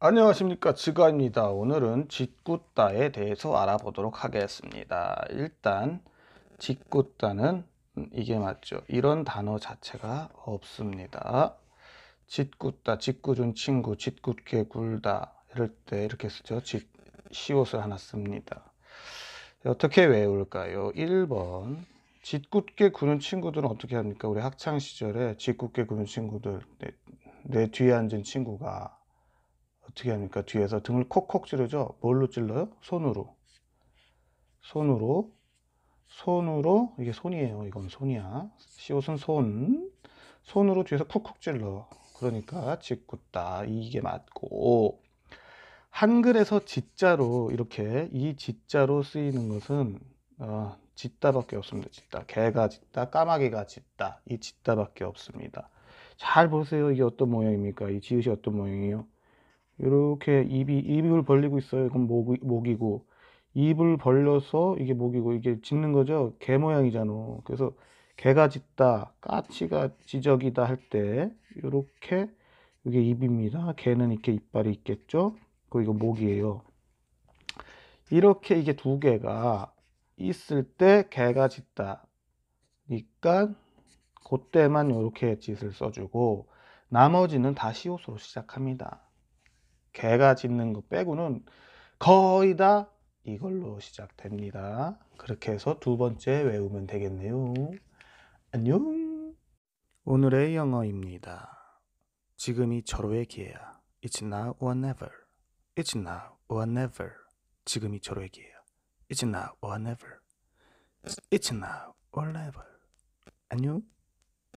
안녕하십니까 지가입니다 오늘은 짓궂다에 대해서 알아보도록 하겠습니다 일단 짓궂다는 이게 맞죠 이런 단어 자체가 없습니다 짓궂다 짓궂은 친구 짓궂게 굴다 이럴 때 이렇게 쓰죠 직 시옷을 하나 씁니다 어떻게 외울까요 1번 짓궂게 구는 친구들은 어떻게 합니까 우리 학창 시절에 짓궂게 구는 친구들 내, 내 뒤에 앉은 친구가 어떻게 합니까? 뒤에서 등을 콕콕 찌르죠? 뭘로 찔러요? 손으로. 손으로. 손으로. 이게 손이에요. 이건 손이야. 시옷은 손. 손으로 뒤에서 콕콕 찔러. 그러니까 짓궂다. 이게 맞고. 한글에서 짓자로 이렇게 이 짓자로 쓰이는 것은 어, 짓다밖에 없습니다. 짓다. 개가 짓다, 까마귀가 짓다. 이 짓다밖에 없습니다. 잘 보세요. 이게 어떤 모양입니까? 이 지읒이 어떤 모양이에요? 이렇게 입이 입을 벌리고 있어요. 이건 목, 목이고 입을 벌려서 이게 목이고 이게 짖는 거죠. 개 모양이잖아. 그래서 개가 짖다, 까치가 지적이다 할 때 이렇게 이게 입입니다. 개는 이렇게 이빨이 있겠죠. 그리고 이거 목이에요. 이렇게 이게 두 개가 있을 때 개가 짖다. 그러니까 그때만 이렇게 짓을 써주고 나머지는 다 시옷으로 시작합니다. 개가 짖는 거 빼고는 거의 다 이걸로 시작됩니다. 그렇게 해서 두 번째 외우면 되겠네요. 안녕. 오늘의 영어입니다. 지금이 절호의 기회야. It's now or never. It's now or never. 지금이 절호의 기회야. It's now or never. It's now or never. 안녕.